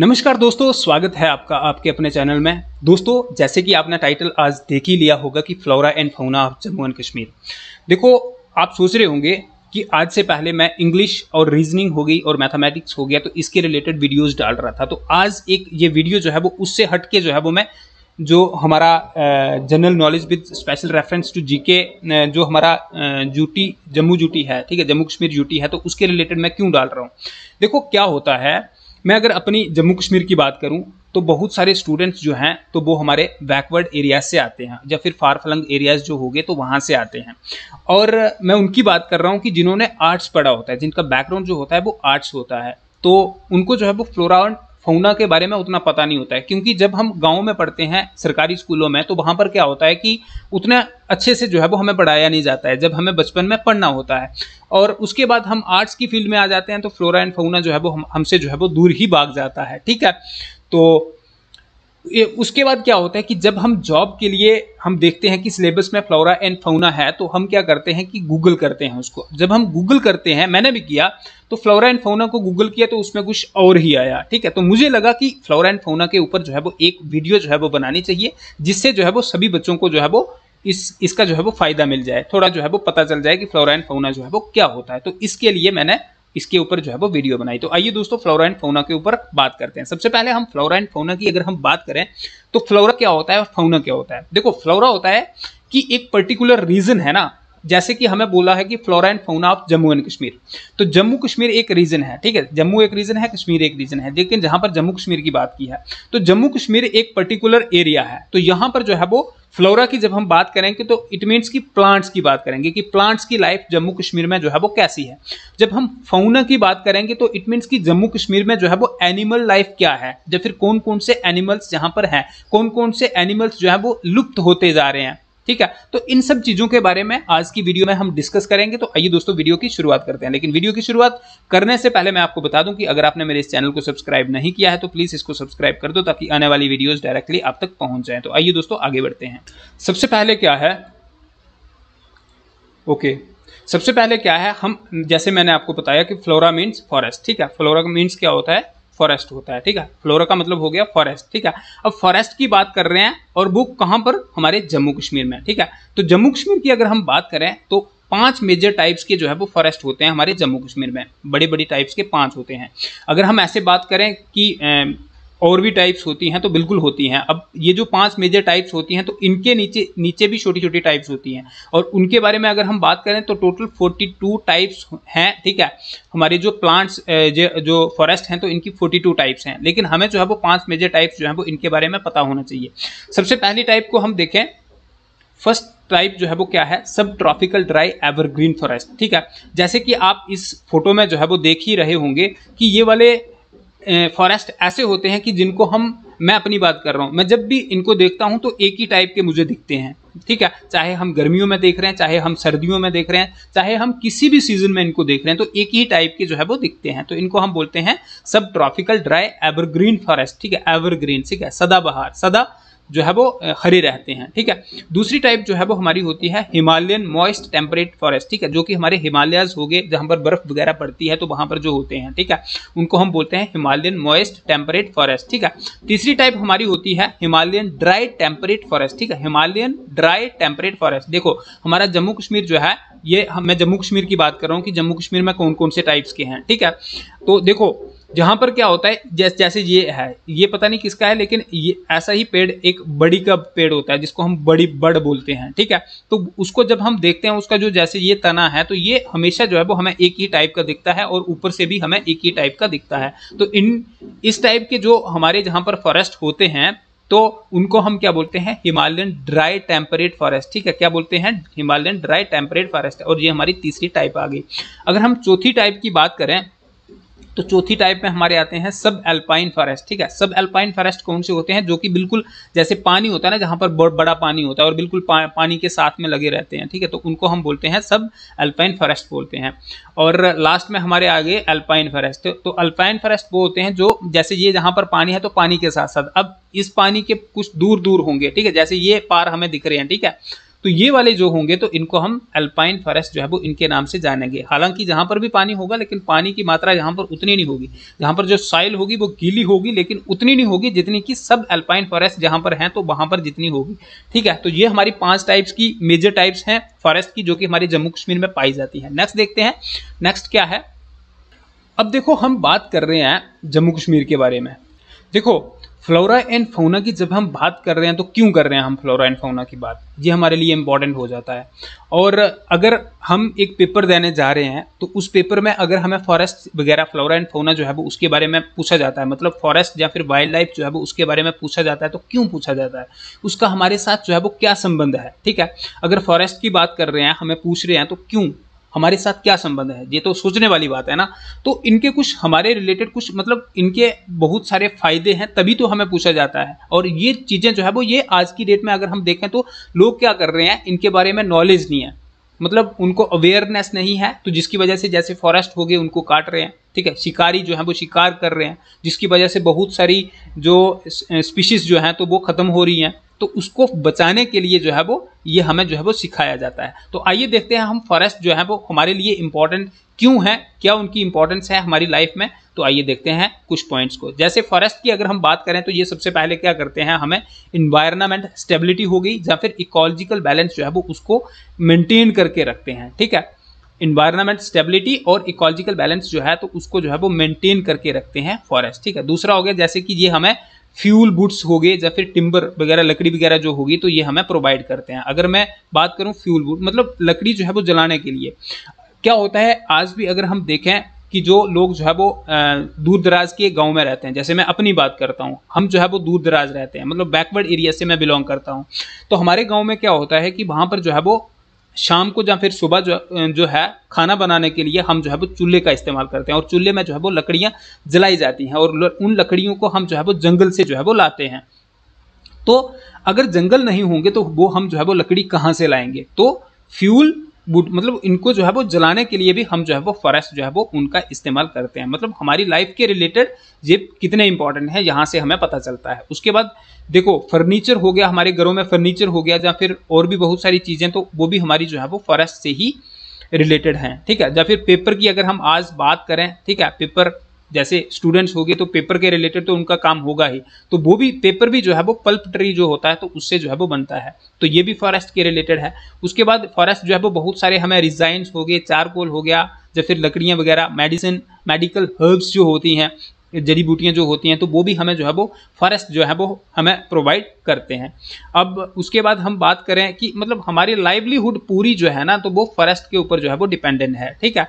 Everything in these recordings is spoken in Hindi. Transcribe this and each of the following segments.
नमस्कार दोस्तों स्वागत है आपका आपके अपने चैनल में दोस्तों जैसे कि आपने टाइटल आज देख ही लिया होगा कि flora and fauna of Jammu and Kashmir देखो आप सोच रहे होंगे कि आज से पहले मैं इंग्लिश और रीजनिंग हो गई और मैथमेटिक्स हो गया तो इसके रिलेटेड वीडियोज़ डाल रहा था तो आज एक ये वीडियो जो है वो उससे हट के जो है वो मैं जो हमारा general knowledge with special reference to GK जो हमारा यूटी जम्मू यूटी है ठीक है जम्मू कश्मीर यूटी है तो उसके रिलेटेड मैं क्यों डाल रहा हूँ देखो क्या होता है मैं अगर अपनी जम्मू कश्मीर की बात करूं तो बहुत सारे स्टूडेंट्स जो हैं तो वो हमारे बैकवर्ड एरियाज से आते हैं या फिर फार फ्लंग एरियाज जो हो गए तो वहाँ से आते हैं और मैं उनकी बात कर रहा हूँ कि जिन्होंने आर्ट्स पढ़ा होता है जिनका बैकग्राउंड जो होता है वो आर्ट्स होता है तो उनको जो है वो फ्लोरा फौना के बारे में उतना पता नहीं होता है क्योंकि जब हम गाँव में पढ़ते हैं सरकारी स्कूलों में तो वहाँ पर क्या होता है कि उतना अच्छे से जो है वो हमें पढ़ाया नहीं जाता है जब हमें बचपन में पढ़ना होता है और उसके बाद हम आर्ट्स की फील्ड में आ जाते हैं तो फ्लोरा एंड फौना जो है वो हम हमसे जो है वो दूर ही भाग जाता है ठीक है तो उसके बाद क्या होता है कि जब हम जॉब के लिए हम देखते हैं कि सिलेबस में फ्लोरा एंड फाउना है तो हम क्या करते हैं कि गूगल करते हैं उसको जब हम गूगल करते हैं मैंने भी किया तो फ्लोरा एंड फाउना को गूगल किया तो उसमें कुछ और ही आया ठीक है तो मुझे लगा कि फ्लोरा एंड फाउना के ऊपर जो है वो एक वीडियो जो है वो बनानी चाहिए जिससे जो है वो सभी बच्चों को जो है वो इस इसका जो है वो फायदा मिल जाए थोड़ा जो है वो पता चल जाए कि फ्लोरा एंड फाउना जो है वो क्या होता है तो इसके लिए मैंने इसके ऊपर जो है वो वीडियो बनाई तो आइए दोस्तों फ्लोरा एंड फोना के ऊपर बात करते हैं सबसे पहले हम फ्लोरा एंड फोना की अगर हम बात करें तो फ्लोरा क्या होता है और फोना क्या होता है देखो फ्लोरा होता है कि एक पर्टिकुलर रीजन है ना जैसे कि हमें बोला है कि flora and fauna of Jammu and Kashmir तो जम्मू कश्मीर एक रीजन है ठीक है जम्मू एक रीजन है कश्मीर एक रीजन है लेकिन जहां पर जम्मू कश्मीर की बात की है तो जम्मू कश्मीर एक पर्टिकुलर एरिया है तो यहां पर जो है वो फ्लोरा की जब हम बात करेंगे तो इट मीन्स की प्लांट्स की बात करेंगे कि प्लांट्स की लाइफ जम्मू कश्मीर में जो है वो कैसी है जब हम फाउना की बात करेंगे तो इट मीन्स की जम्मू कश्मीर में जो है वो एनिमल लाइफ क्या है या फिर कौन कौन से एनिमल्स यहाँ पर हैं कौन कौन से एनिमल्स जो है वो लुप्त होते जा रहे हैं ठीक है तो इन सब चीजों के बारे में आज की वीडियो में हम डिस्कस करेंगे तो आइए दोस्तों वीडियो की शुरुआत करते हैं लेकिन वीडियो की शुरुआत करने से पहले मैं आपको बता दूं कि अगर आपने मेरे इस चैनल को सब्सक्राइब नहीं किया है तो प्लीज इसको सब्सक्राइब कर दो ताकि आने वाली वीडियोस डायरेक्टली आप तक पहुंच जाए तो आइए दोस्तों आगे बढ़ते हैं सबसे पहले क्या है ओके सबसे पहले क्या है हम जैसे मैंने आपको बताया कि फ्लोरा मीन्स फॉरेस्ट ठीक है फ्लोरा मीन्स क्या होता है फॉरेस्ट होता है ठीक है फ्लोरा का मतलब हो गया फॉरेस्ट ठीक है अब फॉरेस्ट की बात कर रहे हैं और वो कहाँ पर हमारे जम्मू कश्मीर में ठीक है तो जम्मू कश्मीर की अगर हम बात करें तो पांच मेजर टाइप्स के जो है वो फॉरेस्ट होते हैं हमारे जम्मू कश्मीर में बड़े बड़े टाइप्स के पांच होते हैं अगर हम ऐसे बात करें कि और भी टाइप्स होती हैं तो बिल्कुल होती हैं अब ये जो पांच मेजर टाइप्स होती हैं तो इनके नीचे नीचे भी छोटी छोटी टाइप्स होती हैं और उनके बारे में अगर हम बात करें तो टोटल 42 टाइप्स हैं ठीक है हमारे जो प्लांट्स जो फॉरेस्ट हैं तो इनकी 42 टाइप्स हैं लेकिन हमें जो है वो पाँच मेजर टाइप्स जो है वो इनके बारे में पता होना चाहिए सबसे पहली टाइप को हम देखें फर्स्ट टाइप जो है वो क्या है सब ट्रॉपिकल ड्राई एवरग्रीन फॉरेस्ट ठीक है जैसे कि आप इस फोटो में जो है वो देख ही रहे होंगे कि ये वाले फॉरेस्ट ऐसे होते हैं कि जिनको हम मैं अपनी बात कर रहा हूँ मैं जब भी इनको देखता हूँ तो एक ही टाइप के मुझे दिखते हैं ठीक है चाहे हम गर्मियों में देख रहे हैं चाहे हम सर्दियों में देख रहे हैं चाहे हम किसी भी सीजन में इनको देख रहे हैं तो एक ही टाइप के जो है वो दिखते हैं तो इनको हम बोलते हैं सब ट्रॉपिकल ड्राई एवरग्रीन फॉरेस्ट ठीक है एवरग्रीन ठीक है सदाबहार सदा जो है वो हरे रहते हैं ठीक है दूसरी टाइप जो है वो हमारी होती है हिमालयन मॉइस्ट टेम्परेट फॉरेस्ट ठीक है जो कि हमारे हिमालयाज हो गए जहाँ पर बर्फ वगैरह पड़ती है तो वहाँ पर जो होते हैं ठीक है उनको हम बोलते हैं हिमालयन मॉइस्ट टेम्परेट फॉरेस्ट ठीक है तीसरी टाइप हमारी होती है हिमालयन ड्राई टेम्परेट फॉरेस्ट ठीक है हिमालयन ड्राई टेम्परेट फॉरेस्ट देखो हमारा जम्मू कश्मीर जो है ये मैं जम्मू कश्मीर की बात कर रहा हूँ कि जम्मू कश्मीर में कौन कौन से टाइप्स के हैं ठीक है तो देखो जहाँ पर क्या होता है जैसे जैसे ये है ये पता नहीं किसका है लेकिन ये ऐसा ही पेड़ एक बड़ी का पेड़ होता है जिसको हम बड़ी बड़ बोलते हैं ठीक है तो उसको जब हम देखते हैं उसका जो जैसे ये तना है तो ये हमेशा जो है वो हमें एक ही टाइप का दिखता है और ऊपर से भी हमें एक ही टाइप का दिखता है तो इन इस टाइप के जो हमारे जहाँ पर फॉरेस्ट होते हैं तो उनको हम क्या बोलते हैं हिमालयन ड्राई टेम्परेट फॉरेस्ट ठीक है क्या बोलते हैं हिमालयन ड्राई टेम्परेट फॉरेस्ट और ये हमारी तीसरी टाइप आ गई अगर हम चौथी टाइप की बात करें तो चौथी टाइप में हमारे आते हैं सब एल्पाइन फॉरेस्ट ठीक है सब एल्पाइन फॉरेस्ट कौन से होते हैं जो कि बिल्कुल जैसे पानी होता है ना जहाँ पर बड़ा पानी होता है और बिल्कुल पा, पानी के साथ में लगे रहते हैं ठीक है तो उनको हम बोलते हैं सब एल्पाइन फॉरेस्ट बोलते हैं और लास्ट में हमारे आगे अल्पाइन फॉरेस्ट तो अल्पाइन फॉरेस्ट वो होते हैं जो जैसे ये जहाँ पर पानी है तो पानी के साथ साथ अब इस पानी के कुछ दूर दूर होंगे ठीक है जैसे ये पार हमें दिख रहे हैं ठीक है तो ये वाले जो होंगे तो इनको हम अल्पाइन फॉरेस्ट जो है वो इनके नाम से जानेंगे हालांकि जहाँ पर भी पानी होगा लेकिन पानी की मात्रा यहाँ पर उतनी नहीं होगी यहाँ पर जो साइल होगी वो गीली होगी लेकिन उतनी नहीं होगी जितनी कि सब अल्पाइन फॉरेस्ट जहाँ पर हैं तो वहाँ पर जितनी होगी ठीक है तो ये हमारी पाँच टाइप्स की मेजर टाइप्स हैं फॉरेस्ट की जो कि हमारे जम्मू कश्मीर में पाई जाती है नेक्स्ट देखते हैं नेक्स्ट क्या है अब देखो हम बात कर रहे हैं जम्मू कश्मीर के बारे में देखो फ्लोरा एंड फौना की जब हम बात कर रहे हैं तो क्यों कर रहे हैं हम फ्लोरा एंड फौना की बात ये हमारे लिए इम्पॉर्टेंट हो जाता है और अगर हम एक पेपर देने जा रहे हैं तो उस पेपर में अगर हमें फॉरेस्ट वगैरह फ्लोरा एंड फौना जो है वो उसके बारे में पूछा जाता है मतलब फॉरेस्ट या फिर वाइल्ड लाइफ जो है वो उसके बारे में पूछा जाता है तो क्यों पूछा जाता है उसका हमारे साथ जो है वो क्या संबंध है ठीक है अगर फॉरेस्ट की बात कर रहे हैं हमें पूछ रहे हैं तो क्यों हमारे साथ क्या संबंध है ये तो सोचने वाली बात है ना तो इनके कुछ हमारे रिलेटेड कुछ मतलब इनके बहुत सारे फायदे हैं तभी तो हमें पूछा जाता है और ये चीज़ें जो है वो ये आज की डेट में अगर हम देखें तो लोग क्या कर रहे हैं इनके बारे में नॉलेज नहीं है मतलब उनको अवेयरनेस नहीं है तो जिसकी वजह से जैसे फॉरेस्ट हो गए उनको काट रहे हैं ठीक है शिकारी जो है वो शिकार कर रहे हैं जिसकी वजह से बहुत सारी जो स्पीशीज़ जो हैं तो वो ख़त्म हो रही हैं तो उसको बचाने के लिए जो है वो ये हमें जो है वो सिखाया जाता है तो आइए देखते हैं हम फॉरेस्ट जो है वो हमारे लिए इम्पॉर्टेंट क्यों है क्या उनकी इंपॉर्टेंस है हमारी लाइफ में तो आइए देखते हैं कुछ पॉइंट्स को जैसे फॉरेस्ट की अगर हम बात करें तो ये सबसे पहले क्या करते हैं हमें इन्वायरमेंट स्टेबिलिटी हो गई या फिर इकोलॉजिकल बैलेंस जो है वो उसको मेंटेन करके रखते हैं ठीक है इन्वायरमेंट स्टेबिलिटी और इकोलॉजिकल बैलेंस जो है तो उसको जो है वो मेंटेन करके रखते हैं फॉरेस्ट ठीक है दूसरा हो गया जैसे कि ये हमें फ्यूल बुड्स हो गए या फिर टिम्बर वगैरह लकड़ी वगैरह जो होगी तो ये हमें प्रोवाइड करते हैं अगर मैं बात करूँ फ्यूल बुड मतलब लकड़ी जो है वो जलाने के लिए क्या होता है आज भी अगर हम देखें कि जो लोग जो है वो दूर दराज के गांव में रहते हैं जैसे मैं अपनी बात करता हूँ हम जो है वो दूर दराज रहते हैं मतलब बैकवर्ड एरिया से मैं बिलोंग करता हूँ तो हमारे गांव में क्या होता है कि वहाँ पर जो है वो शाम को या फिर सुबह जो जो है खाना बनाने के लिए हम जो है वो चूल्हे का इस्तेमाल करते हैं और चूल्हे में जो है वो लकड़ियाँ जलाई जाती हैं और उन लकड़ियों को हम जो है वो जंगल से जो है वो लाते हैं तो अगर जंगल नहीं होंगे तो वो हम जो है वो लकड़ी कहाँ से लाएंगे तो फ्यूल बुट मतलब इनको जो है वो जलाने के लिए भी हम जो है वो फॉरेस्ट जो है वो उनका इस्तेमाल करते हैं मतलब हमारी लाइफ के रिलेटेड ये कितने इंपॉर्टेंट हैं यहाँ से हमें पता चलता है उसके बाद देखो फर्नीचर हो गया हमारे घरों में फर्नीचर हो गया या फिर और भी बहुत सारी चीज़ें तो वो भी हमारी जो है वो फॉरेस्ट से ही रिलेटेड हैं ठीक है या फिर पेपर की अगर हम आज बात करें ठीक है पेपर जैसे स्टूडेंट्स हो गए तो पेपर के रिलेटेड तो उनका काम होगा ही तो वो भी पेपर भी जो है वो पल्प ट्री जो होता है तो उससे जो है वो बनता है तो ये भी फॉरेस्ट के रिलेटेड है उसके बाद फॉरेस्ट जो है वो बहुत सारे हमें रिजाइन हो गए चारकोल हो गया या फिर लकड़ियाँ वगैरह मेडिसिन मेडिकल हर्ब्स जो होती हैं जड़ी बूटियाँ जो होती हैं तो वो भी हमें जो है वो फॉरेस्ट जो है वो हमें प्रोवाइड करते हैं अब उसके बाद हम बात करें कि मतलब हमारी लाइवलीहुड पूरी जो है ना तो वो फॉरेस्ट के ऊपर जो है वो डिपेंडेंट है ठीक है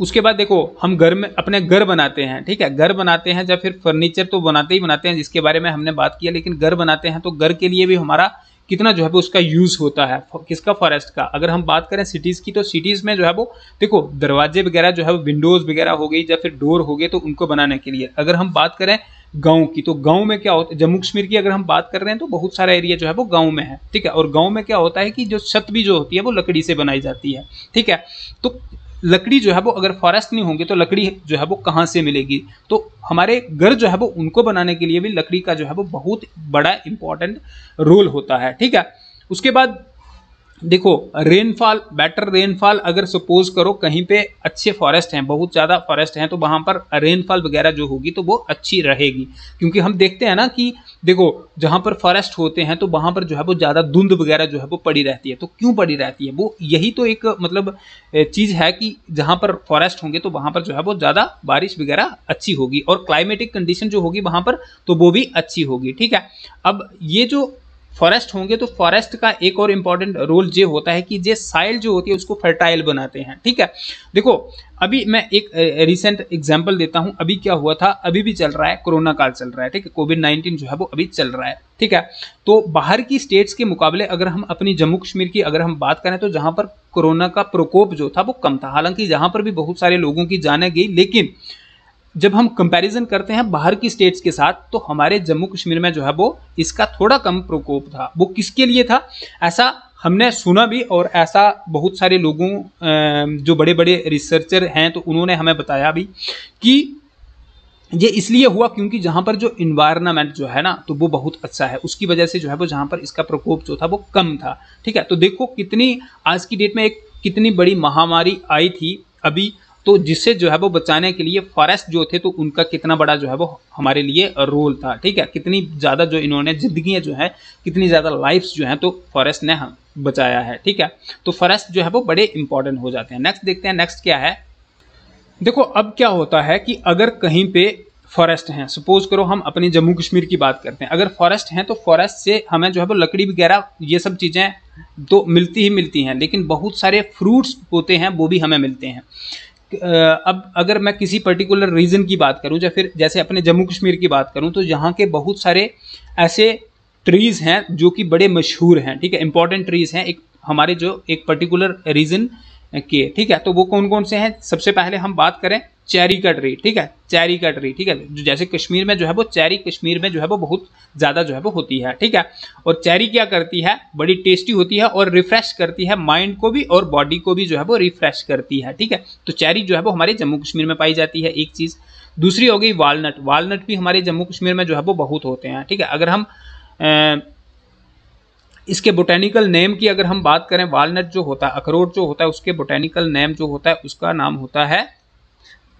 उसके बाद देखो हम घर में अपने घर बनाते हैं ठीक है घर बनाते हैं या फिर फर्नीचर तो बनाते ही बनाते हैं जिसके बारे में हमने बात किया लेकिन घर बनाते हैं तो घर के लिए भी हमारा कितना जो है वो उसका यूज़ होता है किसका फॉरेस्ट का अगर हम बात करें सिटीज़ की तो सिटीज़ में जो है वो देखो दरवाजे वगैरह जो है वो विंडोज़ वगैरह हो गई या फिर डोर हो गए तो उनको बनाने के लिए अगर हम बात करें गाँव की तो गाँव में क्या होता है जम्मू कश्मीर की अगर हम बात कर रहे हैं तो बहुत सारा एरिया जो है वो गाँव में है ठीक है और गाँव में क्या होता है कि जो छत भी जो होती है वो लकड़ी से बनाई जाती है ठीक है तो लकड़ी जो है वो अगर फॉरेस्ट नहीं होंगे तो लकड़ी जो है वो कहाँ से मिलेगी तो हमारे घर जो है वो उनको बनाने के लिए भी लकड़ी का जो है वो बहुत बड़ा इंपॉर्टेंट रोल होता है ठीक है उसके बाद देखो रेनफॉल बेटर रेनफॉल अगर सपोज करो कहीं पे अच्छे फॉरेस्ट हैं बहुत ज़्यादा फॉरेस्ट हैं तो वहाँ पर रेनफॉल वगैरह जो होगी तो वो अच्छी रहेगी क्योंकि हम देखते हैं ना कि देखो जहाँ पर फॉरेस्ट होते हैं तो वहाँ पर जो है वो ज़्यादा धुंध वगैरह जो है वो पड़ी रहती है तो क्यों पड़ी रहती है वो यही तो एक मतलब चीज़ है कि जहाँ पर फॉरेस्ट होंगे तो वहाँ पर जो है वो ज़्यादा बारिश वगैरह अच्छी होगी और क्लाइमेटिक कंडीशन जो होगी वहाँ पर तो वो भी अच्छी होगी ठीक है अब ये जो फॉरेस्ट होंगे तो फॉरेस्ट का एक और इम्पॉर्टेंट रोल ये होता है कि ये साइल जो होती है उसको फर्टाइल बनाते हैं ठीक है देखो अभी मैं एक रिसेंट एग्जाम्पल देता हूँ अभी क्या हुआ था अभी भी चल रहा है कोरोना काल चल रहा है ठीक है कोविड नाइन्टीन जो है वो अभी चल रहा है ठीक है तो बाहर की स्टेट्स के मुकाबले अगर हम अपनी जम्मू कश्मीर की अगर हम बात करें तो जहाँ पर कोरोना का प्रकोप जो था वो कम था हालांकि यहाँ पर भी बहुत सारे लोगों की जाने गई लेकिन जब हम कंपैरिजन करते हैं बाहर की स्टेट्स के साथ तो हमारे जम्मू कश्मीर में जो है वो इसका थोड़ा कम प्रकोप था वो किसके लिए था ऐसा हमने सुना भी और ऐसा बहुत सारे लोगों जो बड़े बड़े रिसर्चर हैं तो उन्होंने हमें बताया भी कि ये इसलिए हुआ क्योंकि जहाँ पर जो इन्वायरमेंट जो है ना तो वो बहुत अच्छा है उसकी वजह से जो है वो जहाँ पर इसका प्रकोप जो था वो कम था ठीक है तो देखो कितनी आज की डेट में एक कितनी बड़ी महामारी आई थी अभी तो जिससे जो है वो बचाने के लिए फॉरेस्ट जो थे तो उनका कितना बड़ा जो है वो हमारे लिए रोल था ठीक है कितनी ज़्यादा जो इन्होंने जिंदगी जो है कितनी ज़्यादा लाइफ्स जो हैं तो फॉरेस्ट ने हम बचाया है ठीक है तो फॉरेस्ट जो है वो बड़े इंपॉर्टेंट हो जाते हैं नेक्स्ट देखते हैं नेक्स्ट क्या है देखो अब क्या होता है कि अगर कहीं पे फॉरेस्ट हैं सपोज करो हम अपने जम्मू कश्मीर की बात करते हैं अगर फॉरेस्ट हैं तो फॉरेस्ट से हमें जो है वो लकड़ी वगैरह ये सब चीज़ें तो मिलती ही मिलती हैं लेकिन बहुत सारे फ्रूट्स होते हैं वो भी हमें मिलते हैं अब अगर मैं किसी पर्टिकुलर रीजन की बात करूं या फिर जैसे अपने जम्मू कश्मीर की बात करूं तो यहाँ के बहुत सारे ऐसे ट्रीज़ हैं जो कि बड़े मशहूर हैं ठीक है इंपॉर्टेंट ट्रीज़ हैं एक हमारे जो एक पर्टिकुलर रीजन के ठीक है तो वो कौन कौन से हैं सबसे पहले हम बात करें चेरी का ट्री ठीक है चेरी का ट्री ठीक है जो जैसे कश्मीर में जो है वो चेरी कश्मीर में जो है वो बहुत ज़्यादा जो है वो होती है ठीक है और चेरी क्या करती है बड़ी टेस्टी होती है और रिफ्रेश करती है माइंड को भी और बॉडी को भी जो है वो रिफ्रेश करती है ठीक है तो चेरी जो है वो हमारे जम्मू कश्मीर में पाई जाती है एक चीज़ दूसरी हो गई वालनट वालनट भी हमारे जम्मू कश्मीर में जो है वो बहुत होते हैं ठीक है अगर हम इसके बोटेनिकल नेम की अगर हम बात करें वालनट जो होता है अखरोट जो होता है उसके बोटेनिकल नेम जो होता है उसका नाम होता है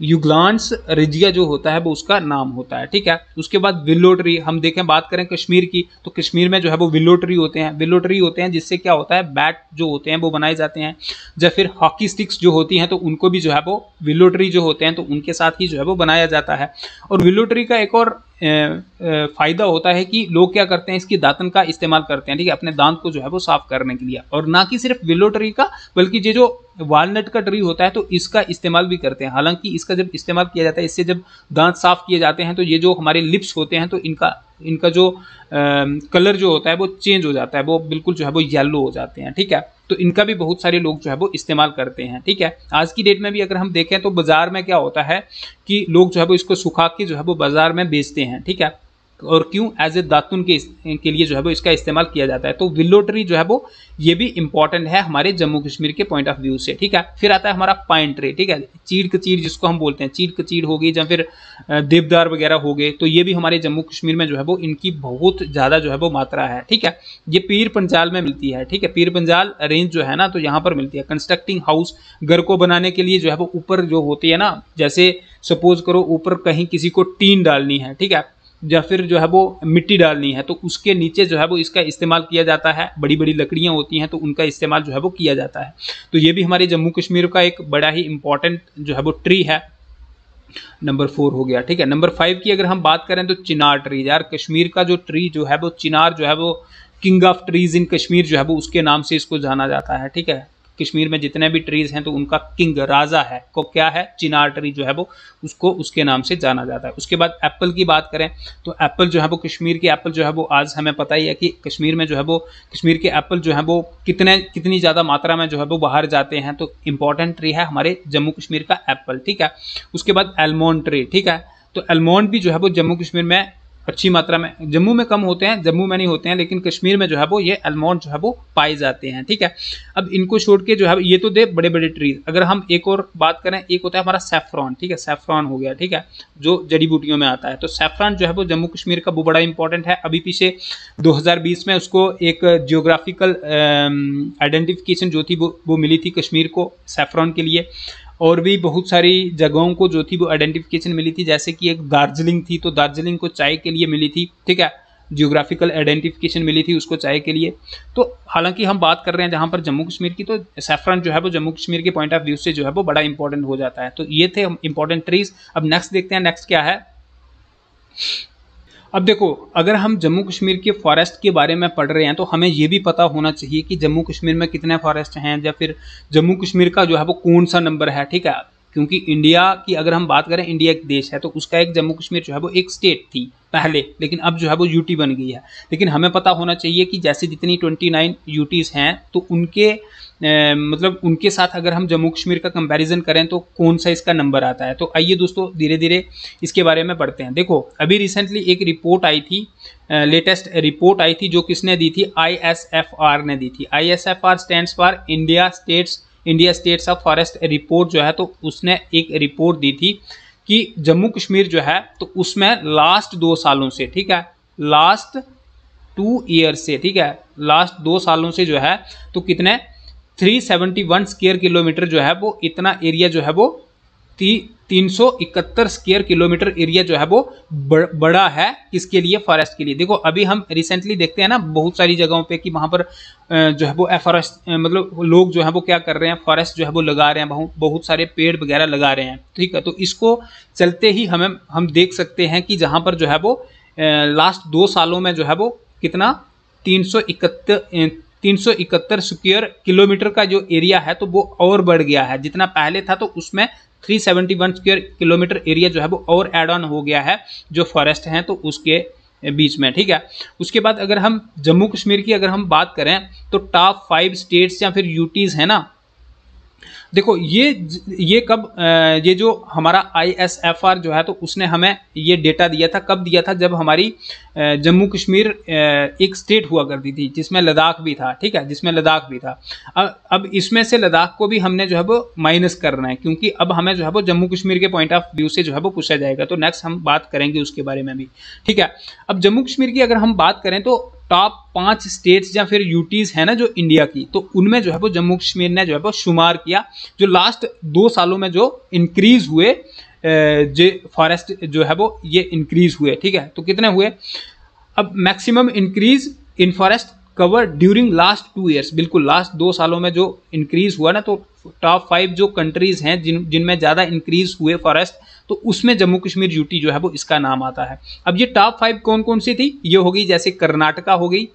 युगलांस रिजिया जो होता है वो उसका नाम होता है ठीक है उसके बाद विलो हम देखें बात करें कश्मीर की तो कश्मीर में जो है वो विलो होते हैं विलो होते हैं जिससे क्या होता है बैट जो होते हैं वो बनाए जाते हैं या फिर हॉकी स्टिक्स जो होती हैं तो उनको भी जो है वो विलो जो होते हैं तो उनके साथ ही जो है वो बनाया जाता है और विलो का एक और फ़ायदा होता है कि लोग क्या करते हैं इसकी दातन का इस्तेमाल करते हैं ठीक है अपने दांत को जो है वो साफ़ करने के लिए और ना कि सिर्फ विलो ट्री का बल्कि ये जो वालनट का ट्री होता है तो इसका इस्तेमाल भी करते हैं हालांकि इसका जब इस्तेमाल किया जाता है इससे जब दांत साफ़ किए जाते हैं तो ये जो हमारे लिप्स होते हैं तो इनका इनका जो कलर जो होता है वो चेंज हो जाता है वो बिल्कुल जो है वो येलो हो जाते हैं ठीक है तो इनका भी बहुत सारे लोग जो है वो इस्तेमाल करते हैं ठीक है आज की डेट में भी अगर हम देखें तो बाज़ार में क्या होता है कि लोग जो है वो इसको सुखा के जो है वो बाज़ार में बेचते हैं ठीक है और क्यों एज ए दातुन के, के लिए जो है वो इसका इस्तेमाल किया जाता है तो विलो ट्री जो है वो ये भी इंपॉर्टेंट है हमारे जम्मू कश्मीर के पॉइंट ऑफ व्यू से ठीक है फिर आता है हमारा पाइन ट्री ठीक है चीड़ कचीड़ जिसको हम बोलते हैं चीड़ कचीड़ हो गई या फिर देवदार वगैरह हो गए तो ये भी हमारे जम्मू कश्मीर में जो है वो इनकी बहुत ज़्यादा जो है वो मात्रा है ठीक है ये पीर पंजाल में मिलती है ठीक है पीर पंजाल रेंज जो है ना तो यहाँ पर मिलती है कंस्ट्रक्टिंग हाउस घर को बनाने के लिए जो है वो ऊपर जो होती है ना जैसे सपोज करो ऊपर कहीं किसी को टीन डालनी है ठीक है या फिर जो है वो मिट्टी डालनी है तो उसके नीचे जो है वो इसका इस्तेमाल किया जाता है बड़ी बड़ी लकड़ियाँ होती हैं तो उनका इस्तेमाल जो है वो किया जाता है तो ये भी हमारे जम्मू कश्मीर का एक बड़ा ही इंपॉर्टेंट जो है वो ट्री है नंबर फोर हो गया ठीक है नंबर फाइव की अगर हम बात करें तो चिनार ट्री यार कश्मीर का जो ट्री जो है वो चिनार जो है वो king of trees in Kashmir जो है वो उसके नाम से इसको जाना जाता है ठीक है कश्मीर में जितने भी ट्रीज हैं तो उनका किंग राजा है को क्या है चिनार ट्री जो है वो उसको उसके नाम से जाना जाता है उसके बाद एप्पल की बात करें तो एप्पल जो है वो कश्मीर की एप्पल जो है वो आज हमें पता ही है कि कश्मीर में जो है वो कश्मीर के एप्पल जो है वो कितने कितनी ज़्यादा मात्रा में जो है वो बाहर जाते हैं तो इंपॉर्टेंट ट्री है हमारे जम्मू कश्मीर का एप्पल ठीक है उसके बाद एलमोन ट्री ठीक है तो एलमोंड भी जो है वो जम्मू कश्मीर में अच्छी मात्रा में जम्मू में कम होते हैं जम्मू में नहीं होते हैं लेकिन कश्मीर में जो है वो ये अलमोंड जो है वो पाए जाते हैं ठीक है अब इनको छोड़ के जो है ये तो दे बड़े बड़े ट्रीज अगर हम एक और बात करें एक होता है हमारा सेफ्रॉन ठीक है सेफ्रॉन हो गया ठीक है जो जड़ी बूटियों में आता है तो सेफ्रॉन जो है वो जम्मू कश्मीर का वो बड़ा इंपॉर्टेंट है अभी पीछे दो में उसको एक जियोग्राफिकल आइडेंटिफिकेशन जो थी वो वो मिली थी कश्मीर को सेफ्रॉन के लिए और भी बहुत सारी जगहों को जो थी वो आइडेंटिफिकेशन मिली थी जैसे कि एक दार्जिलिंग थी तो दार्जिलिंग को चाय के लिए मिली थी ठीक है जियोग्राफिकल आइडेंटिफिकेशन मिली थी उसको चाय के लिए तो हालांकि हम बात कर रहे हैं जहाँ पर जम्मू कश्मीर की तो सेफ्रन जो है वो जम्मू कश्मीर के पॉइंट ऑफ व्यू से जो है वो बड़ा इंपॉर्टेंट हो जाता है तो ये थे इंपॉर्टेंट ट्रीज अब नेक्स्ट देखते हैं नेक्स्ट क्या है अब देखो अगर हम जम्मू कश्मीर के फॉरेस्ट के बारे में पढ़ रहे हैं तो हमें ये भी पता होना चाहिए कि जम्मू कश्मीर में कितने फॉरेस्ट हैं या फिर जम्मू कश्मीर का जो है वो कौन सा नंबर है ठीक है क्योंकि इंडिया की अगर हम बात करें इंडिया एक देश है तो उसका एक जम्मू कश्मीर जो है वो एक स्टेट थी पहले लेकिन अब जो है वो यूटी बन गई है लेकिन हमें पता होना चाहिए कि जैसे जितनी ट्वेंटी नाइन यूटीज़ हैं तो उनके ए, मतलब उनके साथ अगर हम जम्मू कश्मीर का कंपैरिजन करें तो कौन सा इसका नंबर आता है तो आइए दोस्तों धीरे धीरे इसके बारे में पढ़ते हैं देखो अभी रिसेंटली एक रिपोर्ट आई थी लेटेस्ट रिपोर्ट आई थी जो किसने दी थी आई ने दी थी I S F stand for India states India states of forest report जो है तो उसने एक रिपोर्ट दी थी कि जम्मू कश्मीर जो है तो उसमें लास्ट दो सालों से ठीक है लास्ट टू ईयर्स से ठीक है लास्ट दो सालों से जो है तो कितने 371 स्क्वेयर किलोमीटर जो है वो इतना एरिया जो है वो ती तीन स्क्वायर किलोमीटर एरिया जो है वो बड़ा है किसके लिए फॉरेस्ट के लिए देखो अभी हम रिसेंटली देखते हैं ना बहुत सारी जगहों पे कि वहाँ पर जो है वो फॉरेस्ट मतलब लोग जो है वो क्या कर रहे हैं फॉरेस्ट जो है वो लगा रहे हैं बहुत बहुत सारे पेड़ वगैरह लगा रहे हैं ठीक है तो इसको चलते ही हमें हम देख सकते हैं कि जहाँ पर जो है वो लास्ट दो सालों में जो है वो कितना तीन सौ इकहत्तर तीन सौ इकहत्तर स्क्वेयर किलोमीटर का जो एरिया है तो वो और बढ़ गया है जितना पहले था तो उसमें 371 स्क्वायर किलोमीटर एरिया जो है वो और एड ऑन हो गया है जो फॉरेस्ट हैं तो उसके बीच में ठीक है उसके बाद अगर हम जम्मू कश्मीर की अगर हम बात करें तो टॉप फाइव स्टेट्स या फिर यूटीज़ हैं ना देखो ये ये कब ये जो हमारा आई जो है तो उसने हमें ये डेटा दिया था कब दिया था जब हमारी जम्मू कश्मीर एक स्टेट हुआ करती थी जिसमें लद्दाख भी था ठीक है जिसमें लद्दाख भी था अब अब इसमें से लद्दाख को भी हमने जो है वो माइनस करना है क्योंकि अब हमें जो है वो जम्मू कश्मीर के पॉइंट ऑफ व्यू से जो है वो पूछा जाएगा तो नेक्स्ट हम बात करेंगे उसके बारे में भी ठीक है अब जम्मू कश्मीर की अगर हम बात करें तो टॉप पांच स्टेट्स या फिर यूटीज है ना जो इंडिया की तो उनमें जो है वो जम्मू कश्मीर ने जो है वो शुमार किया जो लास्ट दो सालों में जो इंक्रीज हुए जे फॉरेस्ट जो है वो ये इंक्रीज हुए ठीक है तो कितने हुए अब maximum increase in forest cover during last two years बिल्कुल लास्ट दो सालों में जो इंक्रीज हुआ ना तो टॉप फाइव जो कंट्रीज हैं जिन जिनमें ज़्यादा इंक्रीज हुए फॉरेस्ट तो उसमें जम्मू कश्मीर यूटी जो है वो इसका नाम आता है अब ये टॉप फाइव कौन कौन सी थी ये हो गई जैसे कर्नाटका हो गई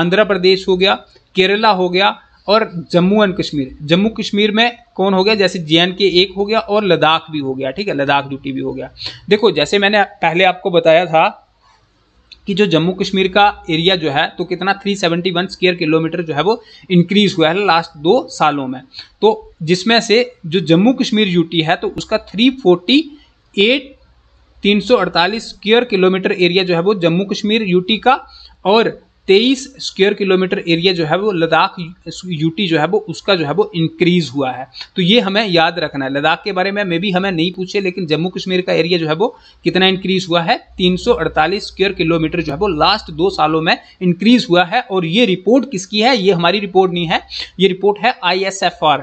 आंध्र प्रदेश हो गया केरला हो गया और जम्मू एंड कश्मीर जम्मू कश्मीर में कौन हो गया जैसे जे के एक हो गया और लद्दाख भी हो गया ठीक है लद्दाख ड्यूटी भी हो गया देखो जैसे मैंने पहले आपको बताया था कि जो जम्मू कश्मीर का एरिया जो है तो कितना 371 स्क्वेयर किलोमीटर जो है वो इंक्रीज हुआ है लास्ट दो सालों में तो जिसमें से जो जम्मू कश्मीर यूटी है तो उसका 348 348 स्क्वायर किलोमीटर एरिया जो है वो जम्मू कश्मीर यूटी का और तेईस स्क्वेयर किलोमीटर एरिया जो है वो लद्दाख यूटी जो है वो उसका जो है वो इंक्रीज हुआ है तो ये हमें याद रखना है लद्दाख के बारे में मे भी हमें नहीं पूछे लेकिन जम्मू कश्मीर का एरिया जो है वो कितना इंक्रीज हुआ है 348 स्क्वेयर किलोमीटर जो है वो लास्ट दो सालों में इंक्रीज हुआ है और ये रिपोर्ट किसकी है ये हमारी रिपोर्ट नहीं है ये रिपोर्ट है आई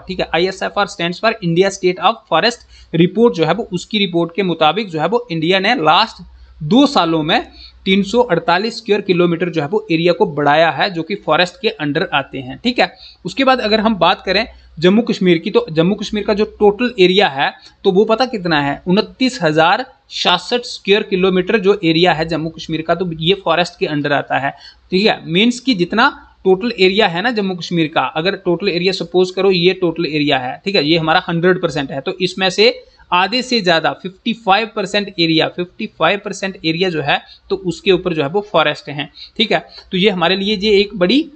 ठीक है I stand for India state of forest report जो है वो उसकी रिपोर्ट के मुताबिक जो है वो इंडिया ने लास्ट दो सालों में 348 स्क्वायर किलोमीटर जो है वो एरिया को बढ़ाया है जो कि फॉरेस्ट के अंडर आते हैं ठीक है उसके बाद अगर हम बात करें जम्मू कश्मीर की तो जम्मू कश्मीर का जो टोटल एरिया है तो वो पता कितना है उनतीस हजार छियासठ स्क्वेयर किलोमीटर जो एरिया है जम्मू कश्मीर का तो ये फॉरेस्ट के अंडर आता है ठीक है मीन्स कि जितना टोटल एरिया है ना जम्मू कश्मीर का अगर टोटल एरिया सपोज करो ये टोटल एरिया है ठीक है ये हमारा हंड्रेड परसेंट है तो इसमें से आधे से ज़्यादा 55 परसेंट एरिया 55 परसेंट एरिया जो है तो उसके ऊपर जो है वो फॉरेस्ट हैं ठीक है तो ये हमारे लिए ये एक बड़ी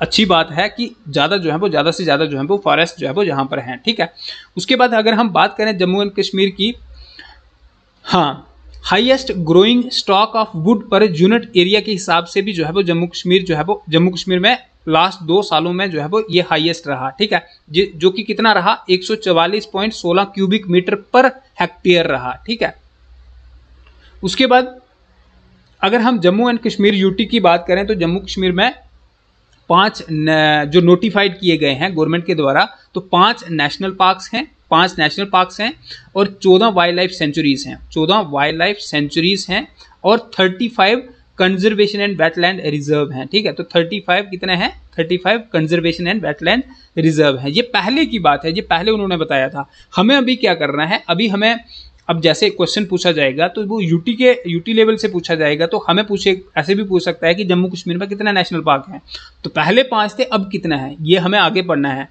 अच्छी बात है कि ज़्यादा जो है वो ज़्यादा से ज़्यादा जो है वो फॉरेस्ट जो है वो यहाँ पर हैं ठीक है उसके बाद अगर हम बात करें जम्मू एंड कश्मीर की हाँ highest growing stock of wood per unit area के हिसाब से भी जो है वो जम्मू कश्मीर जो है वो जम्मू कश्मीर में लास्ट दो सालों में जो है वो ये हाईएस्ट रहा ठीक है जो कि कितना रहा 144.16 क्यूबिक मीटर पर हेक्टेयर रहा ठीक है उसके बाद अगर हम जम्मू एंड कश्मीर यूटी की बात करें तो जम्मू कश्मीर में पांच जो नोटिफाइड किए गए हैं गवर्नमेंट के द्वारा तो पांच नेशनल पार्क्स हैं पांच नेशनल पार्क्स हैं और चौदह वाइल्ड लाइफ सेंचुरीज हैं चौदह वाइल्ड लाइफ सेंचुरीज हैं और thirty five conservation and wetland reserve हैं ठीक है तो 35 कितने हैं 35 कंजर्वेशन एंड वेटलैंड रिजर्व हैं ये पहले की बात है ये पहले उन्होंने बताया था हमें अभी क्या करना है अभी हमें अब जैसे क्वेश्चन पूछा जाएगा तो वो यूटी के यूटी लेवल से पूछा जाएगा तो हमें पूछे ऐसे भी पूछ सकता है कि जम्मू कश्मीर में कितना नेशनल पार्क है तो पहले पाँच थे अब कितना है ये हमें आगे पढ़ना है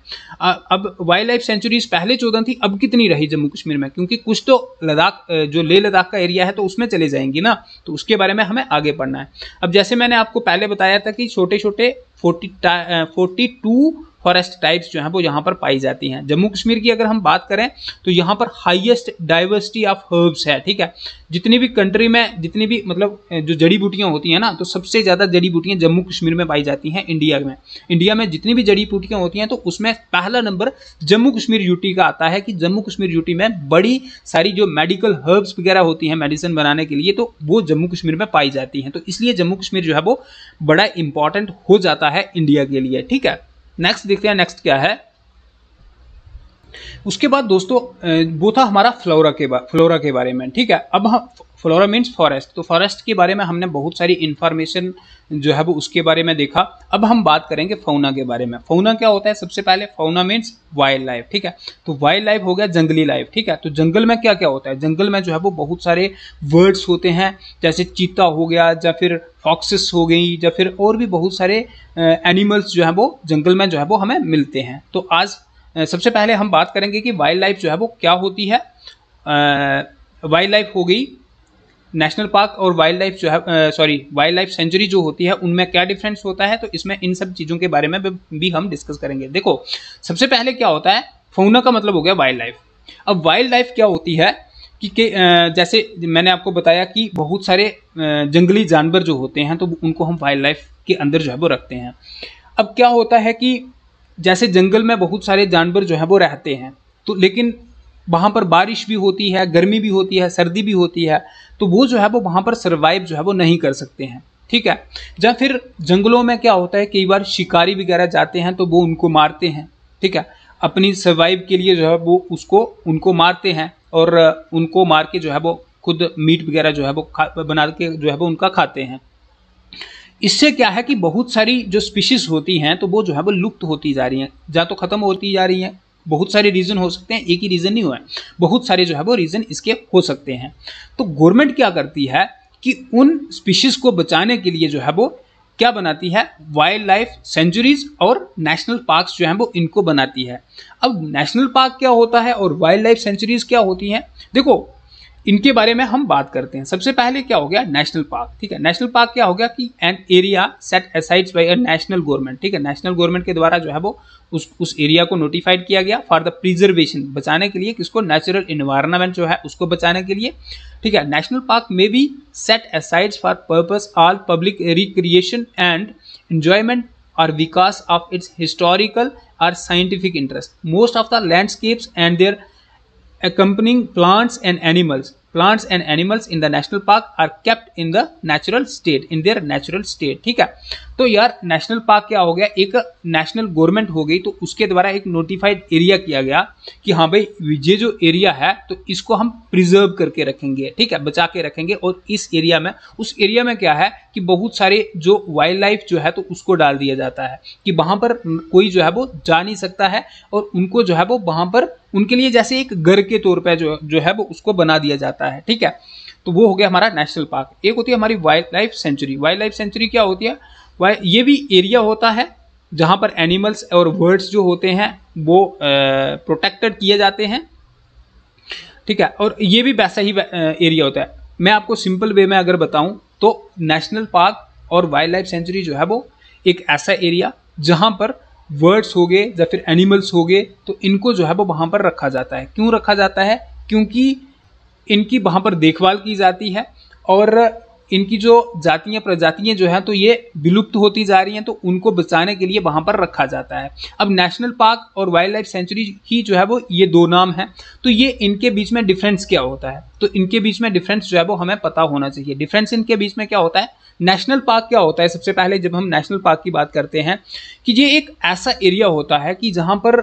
अब वाइल्ड लाइफ सेंचुरीज पहले चौदह थी अब कितनी रही जम्मू कश्मीर में क्योंकि कुछ तो लद्दाख जो लेह लद्दाख का एरिया है तो उसमें चले जाएंगी ना तो उसके बारे में हमें आगे पढ़ना है अब जैसे मैंने आपको पहले बताया था कि छोटे छोटे forty forty two forest types जो हैं वो यहाँ पर पाई जाती हैं जम्मू कश्मीर की अगर हम बात करें तो यहाँ पर हाइएस्ट डाइवर्सिटी ऑफ हर्ब्स है ठीक है जितनी भी कंट्री में जितनी भी मतलब जो जड़ी बूटियाँ होती हैं ना तो सबसे ज़्यादा जड़ी बूटियाँ जम्मू कश्मीर में पाई जाती हैं इंडिया में इंडिया में जितनी भी जड़ी बूटियाँ होती हैं तो उसमें पहला नंबर जम्मू कश्मीर यूटी का आता है कि जम्मू कश्मीर यूटी में बड़ी सारी जो मेडिकल हर्ब्स वगैरह होती हैं मेडिसिन बनाने के लिए तो वो जम्मू कश्मीर में पाई जाती हैं तो इसलिए जम्मू कश्मीर जो है वो बड़ा इंपॉर्टेंट हो जाता है इंडिया के लिए ठीक है नेक्स्ट देखते हैं नेक्स्ट क्या है उसके बाद दोस्तों वो था हमारा फ्लोरा के फ्लोरा के बारे में ठीक है अब हम फ्लोरा मीन्स फॉरेस्ट तो फॉरेस्ट के बारे में हमने बहुत सारी इन्फॉर्मेशन जो है वो उसके बारे में देखा अब हम बात करेंगे फौना के बारे में फौना क्या होता है सबसे पहले फौना मीन्स वाइल्ड लाइफ ठीक है तो वाइल्ड लाइफ हो गया जंगली लाइफ ठीक है तो जंगल में क्या क्या होता है जंगल में जो है वो बहुत सारे वर्ड्स होते हैं जैसे चीता हो गया या फिर फॉक्सेस हो गई या फिर और भी बहुत सारे एनिमल्स जो है वो जंगल में जो है वो हमें मिलते हैं तो आज सबसे पहले हम बात करेंगे कि वाइल्ड लाइफ जो है वो क्या होती है वाइल्ड लाइफ हो गई नेशनल पार्क और वाइल्ड लाइफ जो है सॉरी वाइल्ड लाइफ सेंचुरी जो होती है उनमें क्या डिफरेंस होता है तो इसमें इन सब चीज़ों के बारे में भी हम डिस्कस करेंगे देखो सबसे पहले क्या होता है फोना का मतलब हो गया वाइल्ड लाइफ अब वाइल्ड लाइफ क्या होती है कि के जैसे मैंने आपको बताया कि बहुत सारे जंगली जानवर जो होते हैं तो उनको हम वाइल्ड लाइफ के अंदर जो है वो रखते हैं अब क्या होता है कि जैसे जंगल में बहुत सारे जानवर जो हैं वो रहते हैं तो लेकिन वहाँ पर बारिश भी होती है गर्मी भी होती है सर्दी भी होती है तो वो जो है वो वहाँ पर सर्वाइव जो है वो नहीं कर सकते हैं ठीक है या फिर जंगलों में क्या होता है कई बार शिकारी वगैरह जाते हैं तो वो उनको मारते हैं ठीक है अपनी सर्वाइव के लिए जो है वो उसको उनको मारते हैं और उनको मार के जो है वो खुद मीट वगैरह जो है वो बना के जो है वो उनका खाते हैं इससे क्या है कि बहुत सारी जो स्पीशीज होती हैं तो वो जो है वो लुप्त होती जा रही हैं या तो ख़त्म होती जा रही हैं बहुत सारे रीज़न हो सकते हैं एक ही रीज़न नहीं हुआ है बहुत सारे जो है वो रीज़न इसके हो सकते हैं तो गवर्नमेंट क्या करती है कि उन स्पीशीज़ को बचाने के लिए जो है वो क्या बनाती है वाइल्ड लाइफ सेंचुरीज और नेशनल पार्क जो हैं वो इनको बनाती है अब नेशनल पार्क क्या होता है और वाइल्ड लाइफ सेंचुरीज क्या होती हैं देखो इनके बारे में हम बात करते हैं सबसे पहले क्या हो गया नेशनल पार्क ठीक है नेशनल पार्क क्या हो गया कि an area set asides by a national government ठीक है नेशनल गवर्नमेंट के द्वारा जो है वो उस उस एरिया को नोटिफाइड किया गया फॉर द प्रिजर्वेशन बचाने के लिए किसको नेचुरल इन्वायरमेंट जो है उसको बचाने के लिए ठीक है नेशनल पार्क में भी set aside for purpose all public recreation and enjoyment और विकास ऑफ इट्स हिस्टोरिकल और scientific interest most of the landscapes and their accompanying plants and animals plants and animals in the national park are kept in the natural state in their natural state ठीक है तो यार नेशनल पार्क क्या हो गया एक नेशनल गवर्नमेंट हो गई तो उसके द्वारा एक नोटिफाइड एरिया किया गया कि हाँ भाई ये जो एरिया है तो इसको हम प्रिजर्व करके रखेंगे ठीक है बचा के रखेंगे और इस एरिया में उस एरिया में क्या है कि बहुत सारे जो वाइल्ड लाइफ जो है तो उसको डाल दिया जाता है कि वहाँ पर कोई जो है वो जा नहीं सकता है और उनको जो है वो वहाँ पर उनके लिए जैसे एक घर के तौर पर जो जो है वो उसको बना दिया जाता है जाता है ठीक है तो वो हो गया हमारा नेशनल पार्क एक होती है हमारी wild life sanctuary wild life sanctuary क्या होती है ये भी एरिया होता है जहाँ पर एनिमल्स और बर्ड्स जो होते हैं वो प्रोटेक्टेड किए जाते हैं ठीक है और ये भी वैसा ही एरिया होता है मैं आपको सिंपल वे में अगर बताऊं तो नेशनल पार्क और वाइल्ड लाइफ सेंचुरी जो है वो एक ऐसा एरिया जहाँ पर बर्ड्स हो गए या फिर एनिमल्स हो गए तो इनको जो है वो वहाँ पर रखा जाता है क्यों रखा जाता है क्योंकि इनकी वहाँ पर देखभाल की जाती है और इनकी जो जातियाँ प्रजातियाँ जो हैं तो ये विलुप्त होती जा रही हैं तो उनको बचाने के लिए वहाँ पर रखा जाता है अब नेशनल पार्क और वाइल्ड लाइफ सेंचुरी ही जो है वो ये दो नाम हैं तो ये इनके बीच में डिफरेंस क्या होता है तो इनके बीच में डिफरेंस जो है वो हमें पता होना चाहिए डिफरेंस इनके बीच में क्या होता है नेशनल पार्क क्या होता है सबसे पहले जब हम नेशनल पार्क की बात करते हैं कि ये एक ऐसा एरिया होता है कि जहाँ पर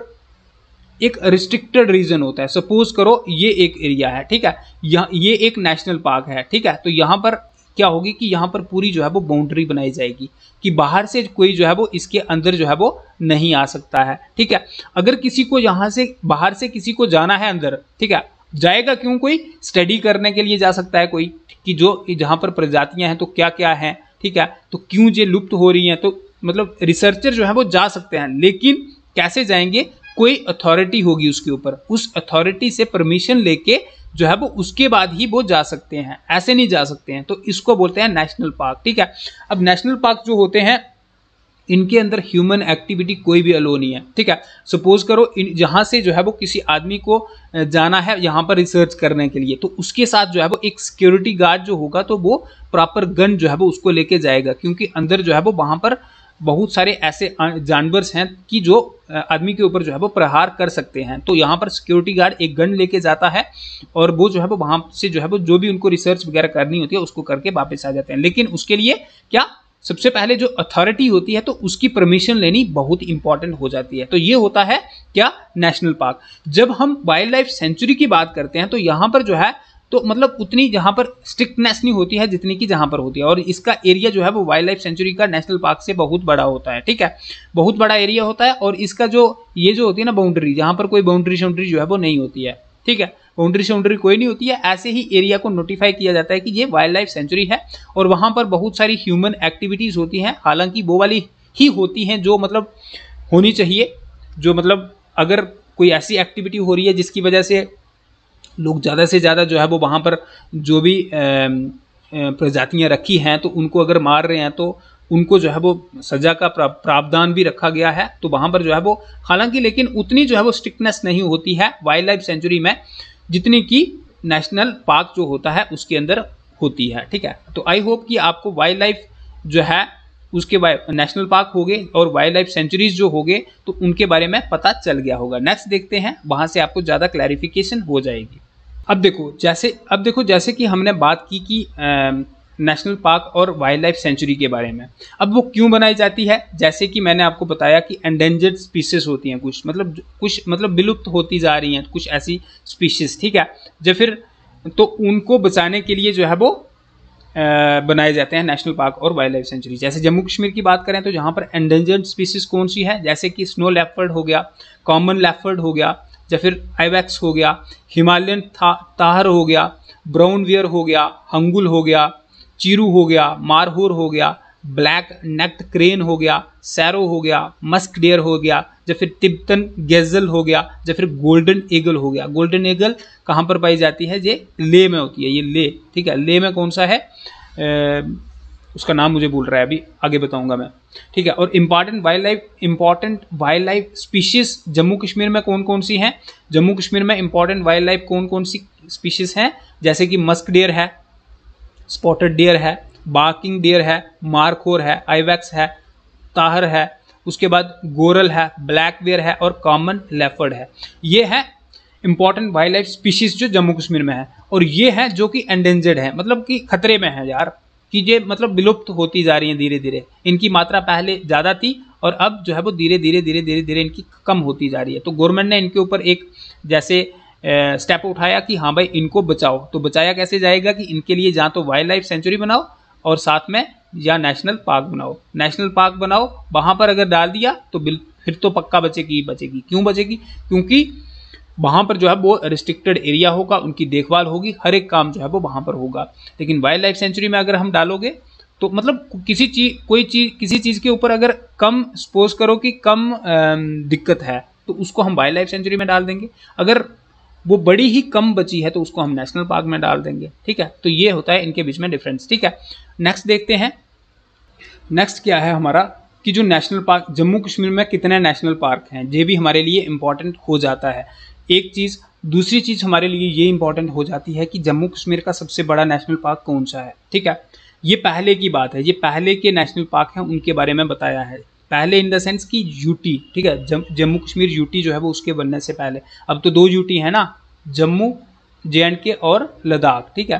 एक रिस्ट्रिक्टेड रीजन होता है सपोज करो ये एक एरिया है ठीक है यहाँ ये एक नेशनल पार्क है ठीक है तो यहाँ पर क्या होगी कि यहाँ पर पूरी जो है वो बाउंड्री बनाई जाएगी कि बाहर से कोई जो है वो इसके अंदर जो है वो नहीं आ सकता है ठीक है अगर किसी को यहाँ से बाहर से किसी को जाना है अंदर ठीक है जाएगा क्यों कोई स्टडी करने के लिए जा सकता है कोई कि जो जहाँ पर प्रजातियाँ हैं तो क्या क्या हैं ठीक है तो क्यों ये लुप्त हो रही हैं तो मतलब रिसर्चर जो है वो जा सकते हैं लेकिन कैसे जाएंगे कोई अथॉरिटी होगी उसके ऊपर उस अथॉरिटी से परमिशन लेके जो है वो उसके बाद ही वो जा सकते हैं ऐसे नहीं जा सकते हैं तो इसको बोलते हैं नेशनल पार्क ठीक है अब नेशनल पार्क जो होते हैं इनके अंदर ह्यूमन एक्टिविटी कोई भी अलो नहीं है ठीक है सपोज करो इन यहाँ से जो है वो किसी आदमी को जाना है यहाँ पर रिसर्च करने के लिए तो उसके साथ जो है वो एक सिक्योरिटी गार्ड जो होगा तो वो प्रॉपर गन जो है वो उसको लेके जाएगा क्योंकि अंदर जो है वो वहाँ पर बहुत सारे ऐसे जानवर हैं कि जो आदमी के ऊपर जो है वो प्रहार कर सकते हैं तो यहाँ पर सिक्योरिटी गार्ड एक गन लेके जाता है और वो जो है वो वहाँ से जो है वो जो भी उनको रिसर्च वगैरह करनी होती है उसको करके वापस आ जाते हैं लेकिन उसके लिए क्या सबसे पहले जो अथॉरिटी होती है तो उसकी परमिशन लेनी बहुत इंपॉर्टेंट हो जाती है तो ये होता है क्या नेशनल पार्क जब हम वाइल्ड लाइफ सेंचुरी की बात करते हैं तो यहाँ पर जो है तो मतलब उतनी जहाँ पर स्ट्रिक्टनेस नहीं होती है जितनी की जहाँ पर होती है और इसका एरिया जो है वो वाइल्ड लाइफ सेंचुरी का नेशनल पार्क से बहुत बड़ा होता है ठीक है बहुत बड़ा एरिया होता है और इसका जो ये जो होती है ना बाउंड्री जहाँ पर कोई बाउंड्री शाउंड्री जो है वो नहीं होती है ठीक है बाउंड्री शाउंड्री कोई नहीं होती है ऐसे ही एरिया को नोटिफाई किया जाता है कि ये वाइल्ड लाइफ सेंचुरी है और वहाँ पर बहुत सारी ह्यूमन एक्टिविटीज़ होती हैं हालांकि वो वाली ही होती हैं जो मतलब होनी चाहिए जो मतलब अगर कोई ऐसी एक्टिविटी हो रही है जिसकी वजह से लोग ज़्यादा से ज़्यादा जो है वो वहाँ पर जो भी प्रजातियाँ रखी हैं तो उनको अगर मार रहे हैं तो उनको जो है वो सज़ा का प्रावधान भी रखा गया है तो वहाँ पर जो है वो हालांकि लेकिन उतनी जो है वो स्ट्रिक्टनेस नहीं होती है वाइल्ड लाइफ सेंचुरी में जितनी कि नेशनल पार्क जो होता है उसके अंदर होती है ठीक है तो आई होप कि आपको वाइल्ड लाइफ जो है उसके नेशनल पार्क हो गए और वाइल्ड लाइफ सेंचुरीज जो हो गए तो उनके बारे में पता चल गया होगा नेक्स्ट देखते हैं वहाँ से आपको ज़्यादा क्लैरिफिकेशन हो जाएगी अब देखो जैसे अब देखो जैसे कि हमने बात की कि नेशनल पार्क और वाइल्ड लाइफ सेंचुरी के बारे में अब वो क्यों बनाई जाती है जैसे कि मैंने आपको बताया कि एंडेंजर्ड स्पीसीज होती हैं कुछ मतलब कुछ मतलब विलुप्त होती जा रही हैं कुछ ऐसी स्पीशीज ठीक है जब फिर तो उनको बचाने के लिए जो है वो बनाए जाते हैं नेशनल पार्क और वाइल्ड लाइफ सेंचुरी जैसे जम्मू कश्मीर की बात करें तो यहाँ पर एंडेंजर्ड स्पीसीज कौन सी है जैसे कि स्नो लेफर्ड हो गया कॉमन लेफर्ड हो गया या फिर आईवैक्स हो गया हिमालयन था ताहर हो गया ब्राउन वियर हो गया हंगुल हो गया चीरू हो गया मारहोर हो गया ब्लैक नेक्ट क्रेन हो गया सैरो हो गया मस्क डियर हो गया या फिर तिब्बतन गेजल हो गया या फिर गोल्डन एगल हो गया गोल्डन एगल कहाँ पर पाई जाती है ये ले में होती है ये ले ठीक है ले में कौन सा है उसका नाम मुझे भूल रहा है अभी आगे बताऊंगा मैं ठीक है और important wild life important wild life species Jammu Kashmir में कौन कौन सी हैं जम्मू कश्मीर में इम्पॉर्टेंट वाइल्ड लाइफ कौन कौन सी स्पीशीज हैं जैसे कि मस्क डियर है स्पॉटेड डियर है बाकिंग डियर है मारखोर है आईवैक्स है ताहर है उसके बाद गोरल है ब्लैक बियर है और कॉमन लेफर्ड है ये है इंपॉर्टेंट वाइल्ड लाइफ स्पीशीज जो जम्मू कश्मीर में है और ये है जो कि एंडेंजर्ड है मतलब कि खतरे में है यार कि ये मतलब विलुप्त होती जा रही हैं धीरे धीरे इनकी मात्रा पहले ज़्यादा थी और अब जो है वो धीरे धीरे धीरे धीरे धीरे इनकी कम होती जा रही है तो गवर्नमेंट ने इनके ऊपर एक जैसे स्टेप उठाया कि हाँ भाई इनको बचाओ तो बचाया कैसे जाएगा कि इनके लिए जहाँ तो वाइल्ड लाइफ सेंचुरी बनाओ और साथ में या नेशनल पार्क बनाओ नेशनल पार्क बनाओ वहाँ पर अगर डाल दिया तो फिर तो पक्का बचेगी बचेगी क्यों बचेगी क्योंकि वहाँ पर जो है वो रिस्ट्रिक्टेड एरिया होगा उनकी देखभाल होगी हर एक काम जो है वो वहाँ पर होगा लेकिन वाइल्ड लाइफ सेंचुरी में अगर हम डालोगे तो मतलब किसी चीज कोई चीज किसी चीज़ के ऊपर अगर कम सपोज करो कि कम दिक्कत है तो उसको हम वाइल्ड लाइफ सेंचुरी में डाल देंगे अगर वो बड़ी ही कम बची है तो उसको हम नेशनल पार्क में डाल देंगे ठीक है तो ये होता है इनके बीच में डिफरेंस ठीक है नेक्स्ट देखते हैं नेक्स्ट क्या है हमारा कि जो नेशनल पार्क जम्मू कश्मीर में कितने नेशनल पार्क हैं ये भी हमारे लिए इम्पोर्टेंट हो जाता है एक चीज़ दूसरी चीज़ हमारे लिए ये इंपॉर्टेंट हो जाती है कि जम्मू कश्मीर का सबसे बड़ा नेशनल पार्क कौन सा है ठीक है ये पहले की बात है ये पहले के नेशनल पार्क हैं उनके बारे में बताया है पहले इन द सेंस कि यूटी ठीक है जम्मू कश्मीर यूटी जो है वो उसके बनने से पहले अब तो दो यूटी है ना जम्मू जे एंड के और लद्दाख ठीक है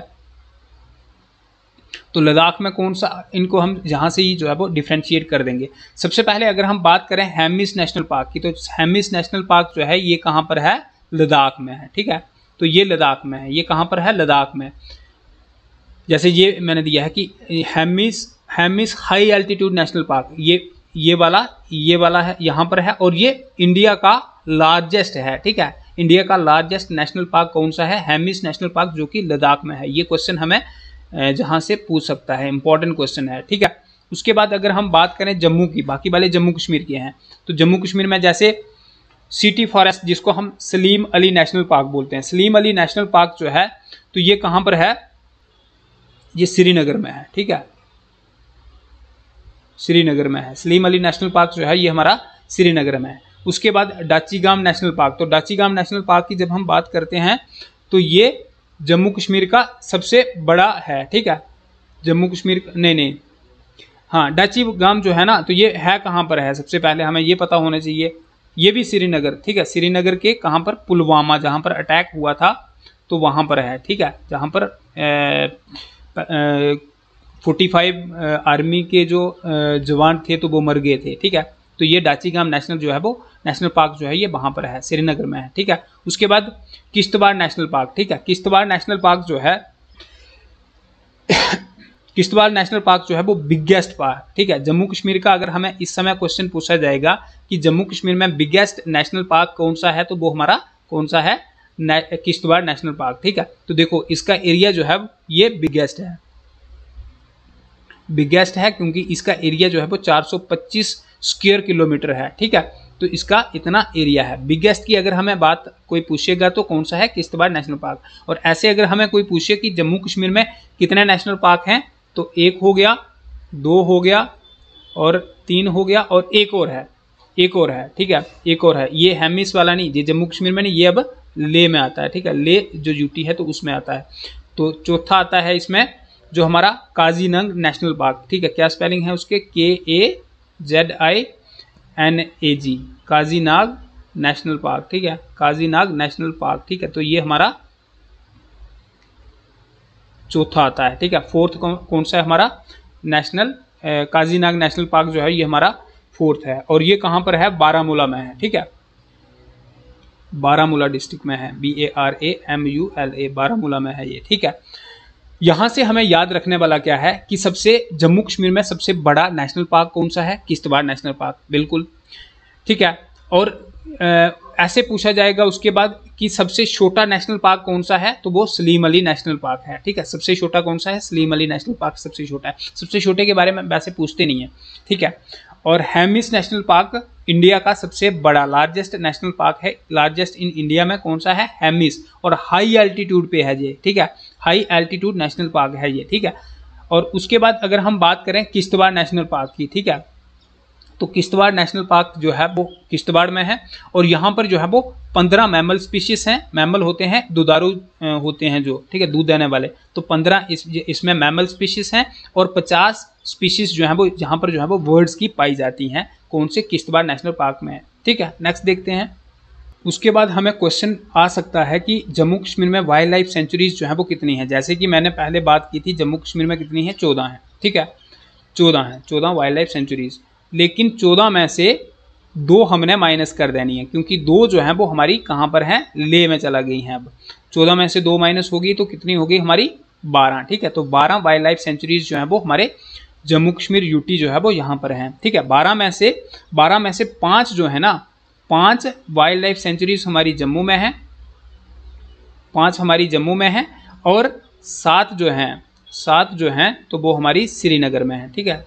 तो लद्दाख में कौन सा इनको हम जहाँ से ही जो है वो डिफ्रेंशिएट कर देंगे सबसे पहले अगर हम बात करें हैमिस नेशनल पार्क की तो हैमिस नेशनल पार्क जो है ये कहाँ पर है लद्दाख में है ठीक है तो ये लद्दाख में है ये कहाँ पर है लद्दाख में जैसे ये मैंने दिया है कि Hemis Hemis high altitude national park ये ये वाला ये वाला है यहाँ पर है और ये इंडिया का लार्जेस्ट है ठीक है इंडिया का लार्जेस्ट नेशनल पार्क कौन सा है हेमिस नेशनल पार्क जो कि लद्दाख में है ये क्वेश्चन हमें जहाँ से पूछ सकता है इंपॉर्टेंट क्वेश्चन है ठीक है उसके बाद अगर हम बात करें जम्मू की बाकी वाले जम्मू कश्मीर के हैं तो जम्मू कश्मीर में जैसे सिटी फॉरेस्ट जिसको हम सलीम अली नेशनल पार्क बोलते हैं सलीम अली नेशनल पार्क जो है तो ये कहाँ पर है ये श्रीनगर में है ठीक है श्रीनगर में है सलीम अली नेशनल पार्क जो है ये हमारा श्रीनगर में है उसके बाद डाचीगाम नेशनल पार्क तो डाचीगाम नेशनल पार्क की जब हम बात करते हैं तो ये जम्मू कश्मीर का सबसे बड़ा है ठीक है जम्मू कश्मीर नहीं नहीं हाँ डाची गाम जो है ना तो ये है कहाँ पर है सबसे पहले हमें ये पता होना चाहिए ये भी श्रीनगर ठीक है श्रीनगर के कहाँ पर पुलवामा जहाँ पर अटैक हुआ था तो वहाँ पर है ठीक है जहाँ पर फोर्टी फाइव आर्मी के जो जवान थे तो वो मर गए थे ठीक है तो ये डाचीगाम नेशनल जो है वो नेशनल पार्क जो है ये वहाँ पर है श्रीनगर में है ठीक है उसके बाद किश्तवाड़ नेशनल पार्क ठीक है किश्तवाड़ नेशनल पार्क जो है किश्तवाड़ नेशनल पार्क जो है वो बिगेस्ट पार्क ठीक है जम्मू कश्मीर का अगर हमें इस समय क्वेश्चन पूछा जाएगा कि जम्मू कश्मीर में बिगेस्ट नेशनल पार्क कौन सा है तो वो हमारा कौन सा है किश्तवाड़ नेशनल पार्क ठीक है तो देखो इसका एरिया जो है ये बिगेस्ट है बिगेस्ट है क्योंकि इसका एरिया जो है वो 425 स्क्वायर किलोमीटर है ठीक है तो इसका इतना एरिया है बिगेस्ट की अगर हमें बात कोई पूछेगा तो कौन सा है किश्तवाड़ नेशनल पार्क और ऐसे अगर हमें कोई पूछे कि जम्मू कश्मीर में कितने नेशनल पार्क हैं तो एक हो गया दो हो गया और तीन हो गया और एक और है एक और है ठीक है एक और है ये हेमिस वाला नहीं ये जम्मू कश्मीर में नहीं ये अब ले में आता है ठीक है ले जो यूटी है तो उसमें आता है तो चौथा आता है इसमें जो हमारा काजीनंग नेशनल पार्क ठीक है क्या स्पेलिंग है उसके के A Z I N A G Kazinag national park ठीक है काजीनाग नेशनल पार्क ठीक है तो ये हमारा चौथा आता है ठीक है फोर्थ कौन, सा है हमारा नेशनल काजीनाग नेशनल पार्क जो है ये हमारा फोर्थ है और ये कहाँ पर है बारामूला में है ठीक है बारामूला डिस्ट्रिक्ट में है B A R A M U L A Baramulla में है ये ठीक है यहाँ से हमें याद रखने वाला क्या है कि सबसे जम्मू कश्मीर में सबसे बड़ा नेशनल पार्क कौन सा है किश्तवाड़ नेशनल पार्क बिल्कुल ठीक है और ऐसे पूछा जाएगा उसके बाद कि सबसे छोटा नेशनल पार्क कौन सा है तो वो सलीम अली नेशनल पार्क है ठीक है सबसे छोटा कौन सा है सलीम अली नेशनल पार्क सबसे छोटा है सबसे छोटे के बारे में वैसे पूछते नहीं है ठीक है और हैमिस नेशनल पार्क इंडिया का सबसे बड़ा लार्जेस्ट नेशनल पार्क है लार्जेस्ट इन इंडिया में कौन सा है हैमिस और हाई एल्टीट्यूड पे है ये ठीक है हाई एल्टीट्यूड नेशनल पार्क है ये ठीक है और उसके बाद अगर हम बात करें किश्तवाड़ नेशनल पार्क की ठीक है तो किश्तवाड़ नेशनल पार्क जो है वो किश्तवाड़ में है और यहाँ पर जो है वो पंद्रह मैमल स्पीशीज हैं मैमल होते हैं दुधारू होते हैं जो ठीक है दूध देने वाले तो पंद्रह इस इसमें मैमल स्पीशीज हैं और पचास स्पीशीज जो है वो यहाँ पर जो है वो बर्ड्स की पाई जाती हैं कौन से किश्तवाड़ नेशनल पार्क में है ठीक है नेक्स्ट देखते हैं उसके बाद हमें क्वेश्चन आ सकता है कि जम्मू कश्मीर में वाइल्ड लाइफ सेंचुरीज जो है वो कितनी है जैसे कि मैंने पहले बात की थी जम्मू कश्मीर में कितनी है चौदह हैं ठीक है चौदह हैं चौदह वाइल्ड लाइफ सेंचुरीज लेकिन चौदह में से दो हमने माइनस कर देनी है क्योंकि दो जो है वो हमारी कहाँ पर है ले में चला गई हैं अब चौदह में से दो माइनस होगी तो कितनी होगी हमारी बारह ठीक है तो बारह वाइल्ड लाइफ सेंचुरीज जो है वो हमारे जम्मू कश्मीर यूटी जो है वो यहाँ पर हैं ठीक है बारह में से बारह में से पाँच जो है ना पाँच वाइल्ड लाइफ सेंचुरीज हमारी जम्मू में है पाँच हमारी जम्मू में है और सात जो हैं सात जो हैं तो वो हमारी श्रीनगर में है ठीक है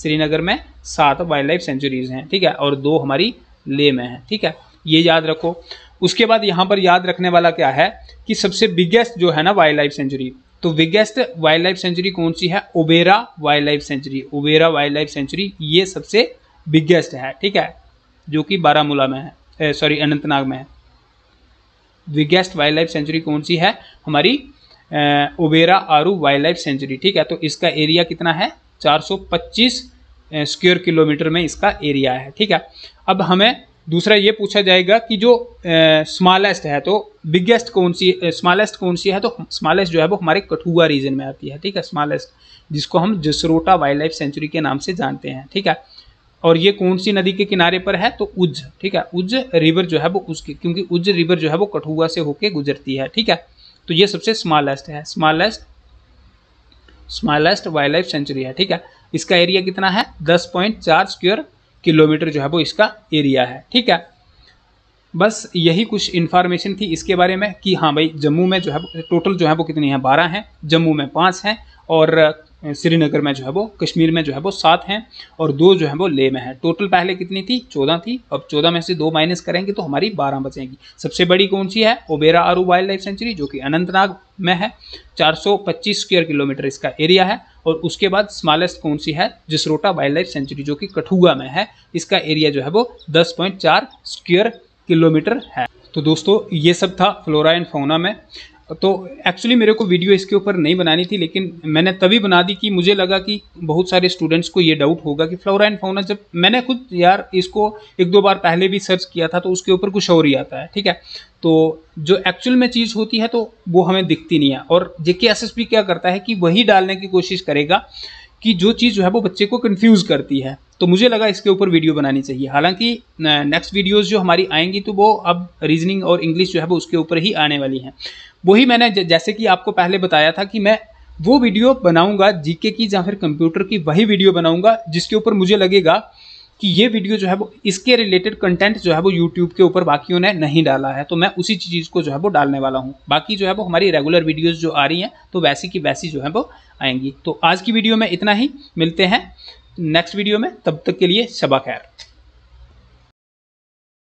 श्रीनगर में सात वाइल्ड लाइफ सेंचुरीज हैं ठीक है और दो हमारी ले में हैं ठीक है ये याद रखो उसके बाद यहाँ पर याद रखने वाला क्या है कि सबसे बिगेस्ट जो है ना वाइल्ड लाइफ सेंचुरी तो बिगेस्ट वाइल्ड लाइफ सेंचुरी कौन सी है Overa wild life sanctuary Overa wild life sanctuary ये सबसे बिगेस्ट है ठीक है जो कि बारामूला में है सॉरी अनंतनाग में है बिगेस्ट वाइल्ड लाइफ सेंचुरी कौन सी है हमारी ओबेरा आरू वाइल्ड लाइफ सेंचुरी ठीक है तो इसका एरिया कितना है 425 स्क्वेयर किलोमीटर में इसका एरिया है ठीक है अब हमें दूसरा ये पूछा जाएगा कि जो स्मॉलेस्ट है तो बिगेस्ट कौन सी स्मॉलेस्ट कौन सी है तो स्मॉलेस्ट जो है वो हमारे कठुआ रीजन में आती है ठीक है स्मॉलेस्ट जिसको हम जसरोटा वाइल्ड लाइफ सेंचुरी के नाम से जानते हैं ठीक है और ये कौन सी नदी के किनारे पर है तो उज्ज ठीक है उज्ज रिवर जो है वो उसके क्योंकि उज्ज रिवर जो है वो कठुआ से होके गुजरती है ठीक है तो ये सबसे स्मॉलेस्ट है smallest smallest wild life sanctuary है ठीक है इसका एरिया कितना है दस पॉइंट चार स्क्वेयर किलोमीटर जो है वो इसका एरिया है ठीक है बस यही कुछ इन्फॉर्मेशन थी इसके बारे में कि हाँ भाई जम्मू में जो है टोटल जो है वो कितनी है बारह हैं जम्मू में पाँच हैं और श्रीनगर में जो है वो कश्मीर में जो है वो सात हैं और दो जो है वो ले में है टोटल पहले कितनी थी चौदह थी अब चौदह में से दो माइनस करेंगे तो हमारी बारह बचेंगी सबसे बड़ी कौन सी है ओबेरा आरू वाइल्ड लाइफ सेंचुरी जो कि अनंतनाग में है 425 स्क्वेयर किलोमीटर इसका एरिया है और उसके बाद स्मॉलेस्ट कौन सी है जिसरोटा वाइल्ड लाइफ सेंचुरी जो कि कठुआ में है इसका एरिया जो है वो 10.4 स्क्वायर किलोमीटर है तो दोस्तों ये सब था फ्लोरा एंड फोना में तो एक्चुअली मेरे को वीडियो इसके ऊपर नहीं बनानी थी लेकिन मैंने तभी बना दी कि मुझे लगा कि बहुत सारे स्टूडेंट्स को ये डाउट होगा कि फ्लोरा एंड फाउना जब मैंने खुद यार इसको एक दो बार पहले भी सर्च किया था तो उसके ऊपर कुछ और ही आता है ठीक है तो जो एक्चुअल में चीज़ होती है तो वो हमें दिखती नहीं है और जेके एस क्या करता है कि वही डालने की कोशिश करेगा कि जो चीज़ जो है वो बच्चे को कन्फ्यूज़ करती है तो मुझे लगा इसके ऊपर वीडियो बनानी चाहिए हालांकि नेक्स्ट वीडियोस जो हमारी आएंगी तो वो अब रीजनिंग और इंग्लिश जो है वो उसके ऊपर ही आने वाली हैं वही मैंने जैसे कि आपको पहले बताया था कि मैं वो वीडियो बनाऊंगा जीके की या फिर कंप्यूटर की वही वीडियो बनाऊंगा जिसके ऊपर मुझे लगेगा कि ये वीडियो जो है वो इसके रिलेटेड कंटेंट जो है वो यूट्यूब के ऊपर बाकियों ने नहीं डाला है तो मैं उसी चीज़ को जो है वो डालने वाला हूँ बाकी जो है वो हमारी रेगुलर वीडियोज़ जो आ रही हैं तो वैसी की वैसी जो है वो आएंगी तो आज की वीडियो में इतना ही मिलते हैं नेक्स्ट वीडियो में तब तक के लिए शबा खैर